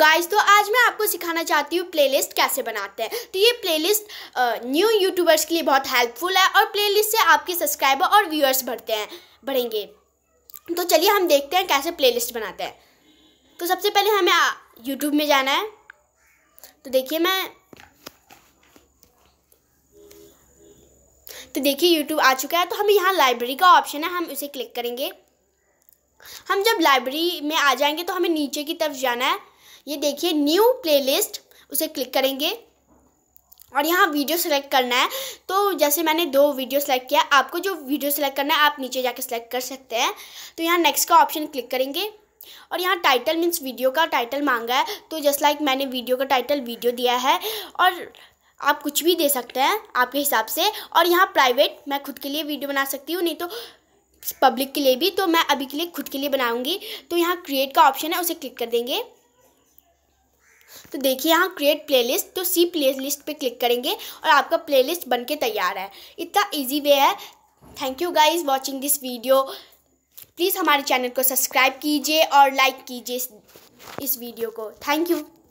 guys तो आज मैं आपको सिखाना चाहती हूँ प्लेलिस्ट कैसे बनाते हैं तो ये प्लेलिस्ट न्यू यूट्यूबर्स के लिए बहुत हेल्पफुल है और प्लेलिस्ट से आपके सब्सक्राइबर और व्यूअर्स बढ़ते हैं बढ़ेंगे तो चलिए हम देखते हैं कैसे प्लेलिस्ट बनाते हैं तो सबसे पहले हमें यूट्यूब में जाना है तो देखिए मैं तो देखिए यूट्यूब आ चुका है तो हमें यहाँ लाइब्रेरी का ऑप्शन है हम उसे क्लिक करेंगे हम जब लाइब्रेरी में आ जाएंगे तो हमें नीचे की तरफ जाना है ये देखिए न्यू प्लेलिस्ट उसे क्लिक करेंगे और यहाँ वीडियो सेलेक्ट करना है तो जैसे मैंने दो वीडियो सेलेक्ट किया आपको जो वीडियो सेलेक्ट करना है आप नीचे जाके सेलेक्ट कर सकते हैं तो यहाँ नेक्स्ट का ऑप्शन क्लिक करेंगे और यहाँ टाइटल मीन्स वीडियो का टाइटल मांगा है तो जस्ट लाइक like मैंने वीडियो का टाइटल वीडियो दिया है और आप कुछ भी दे सकते हैं आपके हिसाब से और यहाँ प्राइवेट मैं खुद के लिए वीडियो बना सकती हूँ नहीं तो पब्लिक के लिए भी तो मैं अभी के लिए खुद के लिए बनाऊँगी तो यहाँ क्रिएट का ऑप्शन है उसे क्लिक कर देंगे तो देखिए यहाँ क्रिएट प्लेलिस्ट तो सी प्लेलिस्ट पे क्लिक करेंगे और आपका प्लेलिस्ट बनके तैयार है इतना इजी वे है thank you guys watching this video please हमारे चैनल को सब्सक्राइब कीजिए और लाइक कीजिए इस वीडियो को थैंक यू